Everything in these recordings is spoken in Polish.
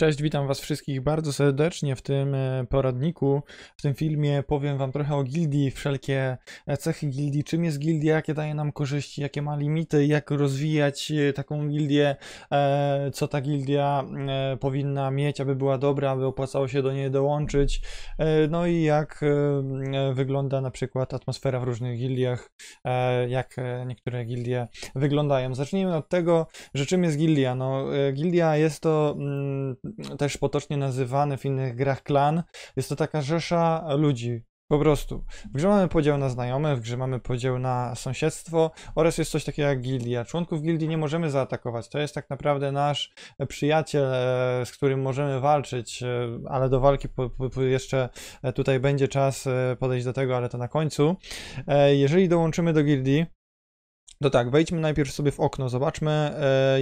Cześć, witam Was wszystkich bardzo serdecznie w tym e, poradniku. W tym filmie powiem Wam trochę o gildii, wszelkie e, cechy gildii, czym jest gildia, jakie daje nam korzyści, jakie ma limity, jak rozwijać e, taką gildię, co ta gildia powinna mieć, aby była dobra, aby opłacało się do niej dołączyć. No i jak wygląda na przykład atmosfera w różnych gildiach, jak niektóre gildie wyglądają. Zacznijmy od tego, że czym jest gildia. No, gildia jest to mm, też potocznie nazywany w innych grach klan. Jest to taka rzesza ludzi, po prostu. W grze mamy podział na znajomych, w grze mamy podział na sąsiedztwo oraz jest coś takiego jak gildia. Członków gildii nie możemy zaatakować. To jest tak naprawdę nasz przyjaciel, e, z którym możemy walczyć, e, ale do walki jeszcze e, tutaj będzie czas podejść do tego, ale to na końcu. Jeżeli dołączymy do gildii, to tak, wejdźmy najpierw sobie w okno, zobaczmy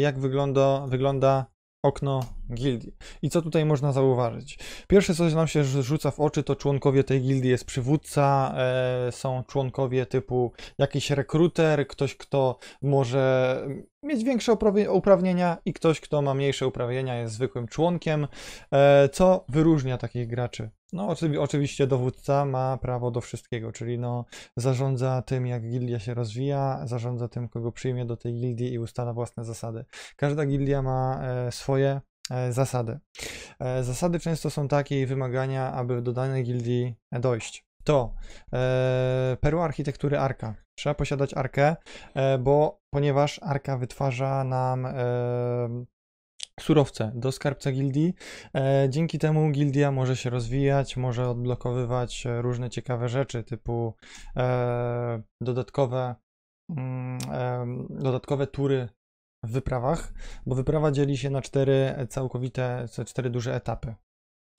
jak wygląda, wygląda okno gildii. I co tutaj można zauważyć? Pierwsze, co nam się rzuca w oczy, to członkowie tej gildii. Jest przywódca, e, są członkowie typu jakiś rekruter, ktoś, kto może mieć większe uprawnienia i ktoś, kto ma mniejsze uprawnienia, jest zwykłym członkiem. E, co wyróżnia takich graczy? No, oczywiście dowódca ma prawo do wszystkiego, czyli no, zarządza tym, jak gildia się rozwija, zarządza tym, kogo przyjmie do tej gildii i ustala własne zasady. Każda gildia ma e, swoje e, zasady. Zasady często są takie i wymagania, aby do danej gildii dojść to e, perła architektury Arka. Trzeba posiadać Arkę, e, bo ponieważ Arka wytwarza nam e, surowce do skarbca gildii. E, dzięki temu gildia może się rozwijać, może odblokowywać różne ciekawe rzeczy, typu e, dodatkowe, mm, e, dodatkowe tury w wyprawach, bo wyprawa dzieli się na cztery całkowite, cztery duże etapy.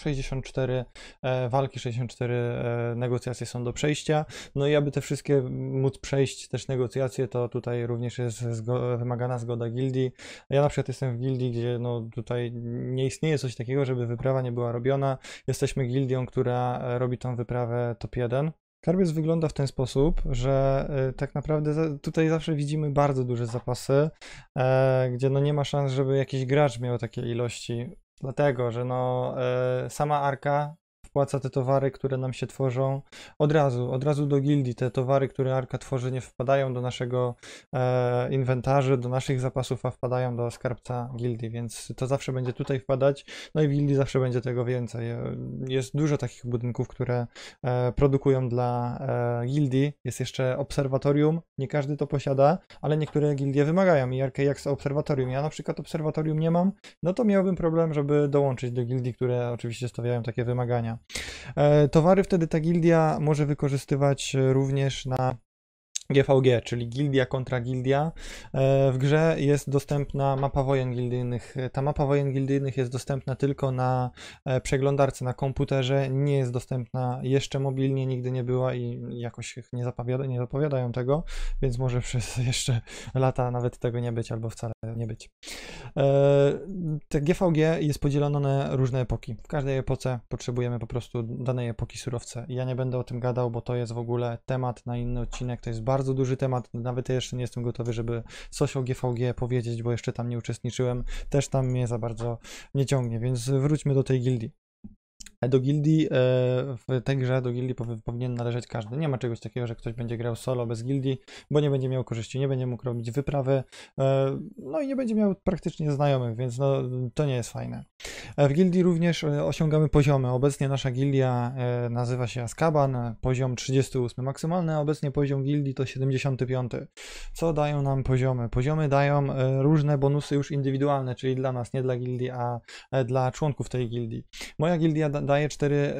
64, e, walki 64, e, negocjacje są do przejścia. No i aby te wszystkie móc przejść też negocjacje, to tutaj również jest zgo wymagana zgoda gildii. Ja na przykład jestem w gildii, gdzie no tutaj nie istnieje coś takiego, żeby wyprawa nie była robiona. Jesteśmy gildią, która e, robi tą wyprawę top 1. Karbiec wygląda w ten sposób, że tak naprawdę tutaj zawsze widzimy bardzo duże zapasy, gdzie no nie ma szans, żeby jakiś gracz miał takie ilości Dlatego, że no, e, sama Arka wpłaca te towary, które nam się tworzą od razu, od razu do gildii. Te towary, które Arka tworzy, nie wpadają do naszego e, inwentarzy, do naszych zapasów, a wpadają do skarbca gildii, więc to zawsze będzie tutaj wpadać, no i w gildii zawsze będzie tego więcej. E, jest dużo takich budynków, które e, produkują dla e, gildii. Jest jeszcze obserwatorium, nie każdy to posiada, ale niektóre gildie wymagają i Arkę jak z obserwatorium. Ja na przykład obserwatorium nie mam, no to miałbym problem, żeby dołączyć do gildii, które oczywiście stawiają takie wymagania. E, towary wtedy ta gildia może wykorzystywać e, również na GVG, czyli gildia kontra gildia. E, w grze jest dostępna mapa wojen gildyjnych. Ta mapa wojen gildyjnych jest dostępna tylko na e, przeglądarce, na komputerze. Nie jest dostępna jeszcze mobilnie, nigdy nie była i jakoś nie, zapowiada, nie zapowiadają tego, więc może przez jeszcze lata nawet tego nie być albo wcale nie być. E, te GVG jest podzielone na różne epoki. W każdej epoce potrzebujemy po prostu danej epoki surowce. Ja nie będę o tym gadał, bo to jest w ogóle temat na inny odcinek. To jest bardzo bardzo duży temat, nawet jeszcze nie jestem gotowy, żeby coś o GVG powiedzieć, bo jeszcze tam nie uczestniczyłem, też tam mnie za bardzo nie ciągnie, więc wróćmy do tej gildii. Do gildii, e, w tej grze do gildii powinien należeć każdy. Nie ma czegoś takiego, że ktoś będzie grał solo bez gildii, bo nie będzie miał korzyści, nie będzie mógł robić wyprawy, e, no i nie będzie miał praktycznie znajomych, więc no, to nie jest fajne. E, w gildii również osiągamy poziomy. Obecnie nasza gildia nazywa się Askaban, poziom 38 maksymalny, a obecnie poziom gildii to 75. Co dają nam poziomy? Poziomy dają różne bonusy już indywidualne, czyli dla nas, nie dla gildii, a dla członków tej gildii. Moja gildia daje 4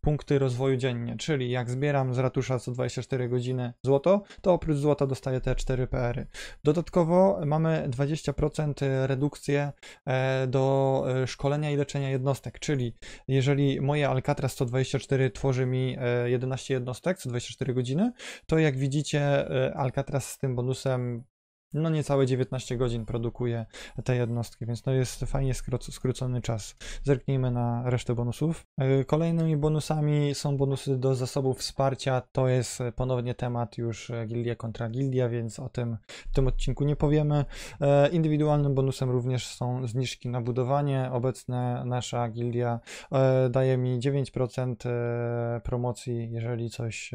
punkty rozwoju dziennie, czyli jak zbieram z ratusza co 24 godziny złoto, to oprócz złota dostaję te 4 PR. Dodatkowo mamy 20% redukcję e, do e, szkolenia i leczenia jednostek, czyli jeżeli moje Alcatraz 124 tworzy mi 11 e, jednostek co 24 godziny, to jak widzicie Alcatraz z tym bonusem no niecałe 19 godzin produkuje te jednostki, więc no jest fajnie skrócony czas. Zerknijmy na resztę bonusów. E, kolejnymi bonusami są bonusy do zasobów wsparcia. To jest ponownie temat już e, gildia kontra gildia, więc o tym w tym odcinku nie powiemy. E, indywidualnym bonusem również są zniżki na budowanie. Obecne nasza gildia daje mi 9% promocji, jeżeli coś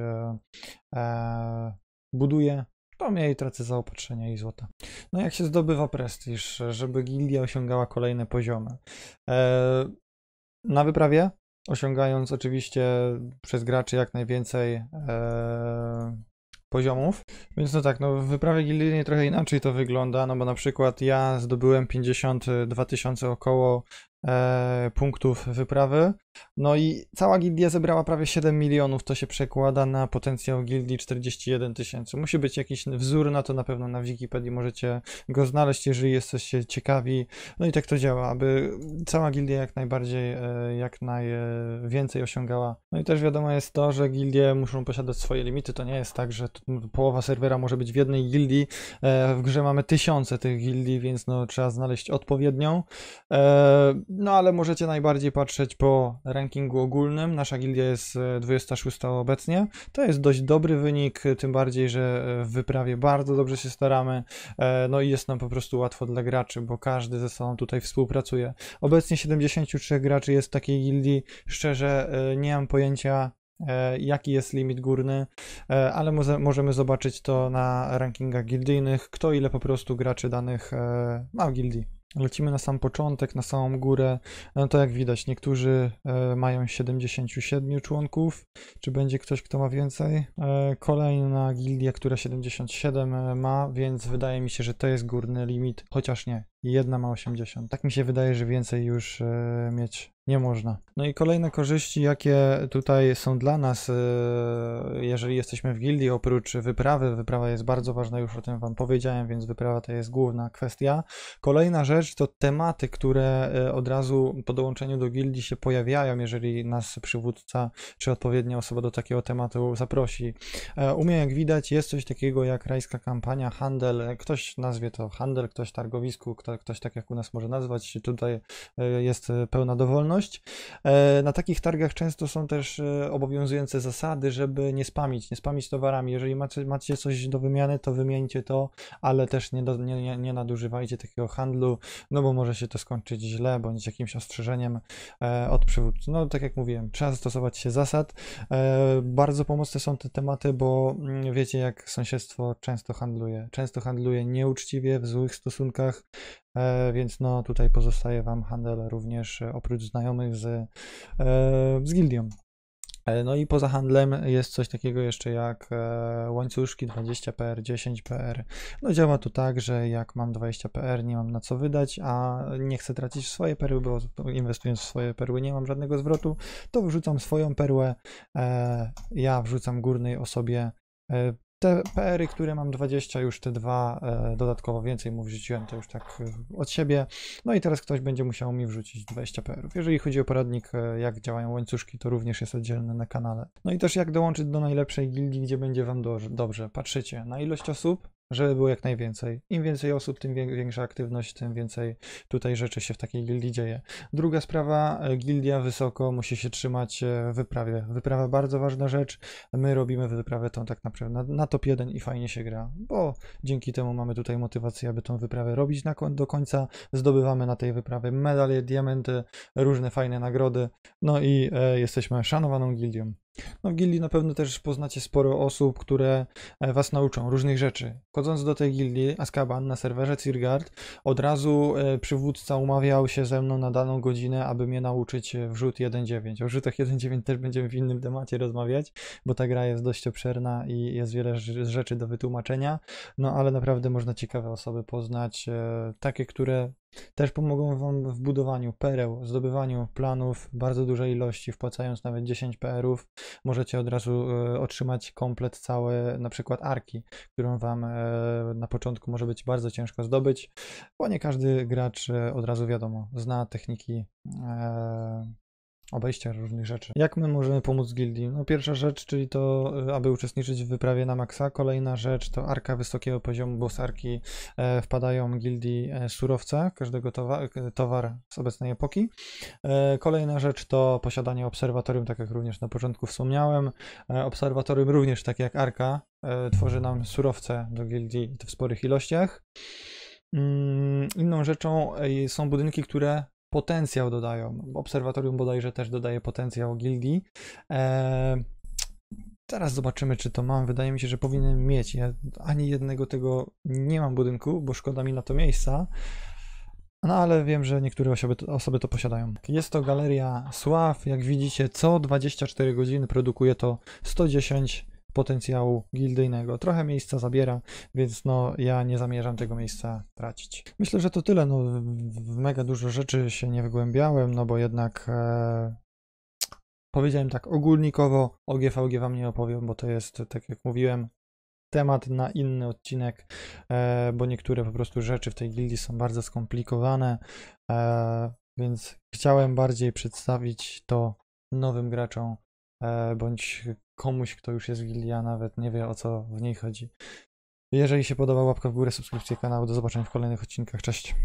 buduje. To i tracę zaopatrzenia i złota. No jak się zdobywa prestiż, żeby gildia osiągała kolejne poziomy? E, na wyprawie, osiągając oczywiście przez graczy jak najwięcej e, poziomów, więc no tak, no w wyprawie gildii trochę inaczej to wygląda, no bo na przykład ja zdobyłem 52 tysiące około E, punktów wyprawy. No i cała gildia zebrała prawie 7 milionów, to się przekłada na potencjał gildii 41 tysięcy. Musi być jakiś wzór na to na pewno na Wikipedii, możecie go znaleźć, jeżeli jesteście ciekawi. No i tak to działa, aby cała gildia jak najbardziej, e, jak najwięcej osiągała. No i też wiadomo jest to, że gildie muszą posiadać swoje limity, to nie jest tak, że połowa serwera może być w jednej gildii, e, w grze mamy tysiące tych gildii, więc no trzeba znaleźć odpowiednią. No ale możecie najbardziej patrzeć po rankingu ogólnym. Nasza gildia jest 26 e, obecnie. To jest dość dobry wynik, tym bardziej, że e, w wyprawie bardzo dobrze się staramy. E, no i jest nam po prostu łatwo dla graczy, bo każdy ze sobą tutaj współpracuje. Obecnie 73 graczy jest w takiej gildii. Szczerze nie mam pojęcia, jaki jest limit górny, ale możemy zobaczyć to na rankingach gildyjnych, kto ile po prostu graczy danych ma w gildii lecimy na sam początek, na samą górę, no to jak widać, niektórzy e, mają 77 członków. Czy będzie ktoś, kto ma więcej? E, kolejna gildia, która 77 e, ma, więc wydaje mi się, że to jest górny limit, chociaż nie, jedna ma 80. Tak mi się wydaje, że więcej już mieć nie można. No i kolejne korzyści, jakie tutaj są dla nas, y, jeżeli jesteśmy w gildii, oprócz wyprawy, wyprawa jest bardzo ważna, już o tym Wam powiedziałem, więc wyprawa to jest główna kwestia. Kolejna rzecz to tematy, które y, od razu po dołączeniu do gildii się pojawiają, jeżeli nas przywódca czy odpowiednia osoba do takiego tematu zaprosi. E, u mnie, jak widać, jest coś takiego jak rajska kampania, handel, ktoś nazwie to handel, ktoś targowisku, ktoś tak jak u nas może nazwać, tutaj y, jest pełna dowolność E, na takich targach często są też e, obowiązujące zasady, żeby nie spamić, nie spamić towarami. Jeżeli macie, macie coś do wymiany, to wymieńcie to, ale też nie, do, nie, nie nadużywajcie takiego handlu, no bo może się to skończyć źle, bądź jakimś ostrzeżeniem e, od przywódcy. No tak jak mówiłem, trzeba stosować się zasad. Bardzo pomocne są te tematy, bo mm, wiecie jak sąsiedztwo często handluje. Często handluje nieuczciwie, w złych stosunkach, E, więc no tutaj pozostaje Wam handel również e, oprócz znajomych z, e, z gildią. No i poza handlem jest coś takiego jeszcze jak łańcuszki 20PR, 10PR. No działa to tak, że jak mam 20PR, nie mam na co wydać, a nie chcę tracić swoje perły, bo inwestując w swoje perły nie mam żadnego zwrotu, to wrzucam swoją perłę. Ja wrzucam górnej osobie te PR-y, które mam 20, już te dwa e, dodatkowo więcej mu wrzuciłem, to już tak e, od siebie. No i teraz ktoś będzie musiał mi wrzucić 20 PR-ów. Jeżeli chodzi o poradnik, e, jak działają łańcuszki, to również jest oddzielny na kanale. No i też jak dołączyć do najlepszej gildii, gdzie będzie Wam do dobrze. Patrzycie na ilość osób, żeby było jak najwięcej. Im więcej osób, tym większa aktywność, tym więcej tutaj rzeczy się w takiej gildii dzieje. Druga sprawa, e, gildia wysoko musi się trzymać e, wyprawie. Wyprawa bardzo ważna rzecz. My robimy wyprawę tą tak naprawdę na, na top 1 i fajnie się gra, bo dzięki temu mamy tutaj motywację, aby tą wyprawę robić na, do końca. Zdobywamy na tej wyprawie medale, diamenty, różne fajne nagrody, no i e, jesteśmy szanowaną gildią. No w gildii na pewno też poznacie sporo osób, które e, was nauczą różnych rzeczy. Wchodząc do tej gildii, Azkaban na serwerze Cirgard, od razu e, przywódca umawiał się ze mną na daną godzinę, aby mnie nauczyć e, wrzut 1.9. O rzutach 1.9 też będziemy w innym temacie rozmawiać, bo ta gra jest dość obszerna i jest wiele rzeczy do wytłumaczenia, no ale naprawdę można ciekawe osoby poznać, takie, które też pomogą Wam w budowaniu pereł, zdobywaniu planów, bardzo dużej ilości, wpłacając nawet 10 PR-ów. możecie od razu e, otrzymać komplet całe na przykład arki, którą Wam e, na początku może być bardzo ciężko zdobyć, bo nie każdy gracz e, od razu wiadomo, zna techniki e, obejścia różnych rzeczy. Jak my możemy pomóc gildii? No pierwsza rzecz, czyli to, y, aby uczestniczyć w wyprawie na maksa. Kolejna rzecz to arka wysokiego poziomu, bo z arki e, wpadają gildii e, surowce. każdego towar, towar z obecnej epoki. E, kolejna rzecz to posiadanie obserwatorium, tak jak również na początku wspomniałem. E, obserwatorium również, tak jak arka, e, tworzy nam surowce do gildii w sporych ilościach. Mm, inną rzeczą e, są budynki, które potencjał dodają. No, obserwatorium bodajże też dodaje potencjał gildii. Eee, Teraz zobaczymy, czy to mam. Wydaje mi się, że powinienem mieć. Ja ani jednego tego nie mam budynku, bo szkoda mi na to miejsca. No ale wiem, że niektóre osoby, osoby to posiadają. Jest to galeria Sław. Jak widzicie, co 24 godziny produkuje to 110 potencjału gildyjnego. Trochę miejsca zabiera, więc no ja nie zamierzam tego miejsca tracić. Myślę, że to tyle. No, w mega dużo rzeczy się nie wygłębiałem, no bo jednak e, powiedziałem tak ogólnikowo, o GVG wam nie opowiem, bo to jest, tak jak mówiłem, temat na inny odcinek, e, bo niektóre po prostu rzeczy w tej gildii są bardzo skomplikowane, e, więc chciałem bardziej przedstawić to nowym graczom e, bądź komuś, kto już jest w gildii, a nawet nie wie o co w niej chodzi. Jeżeli się podoba, łapka w górę, subskrypcja kanału. Do zobaczenia w kolejnych odcinkach. Cześć.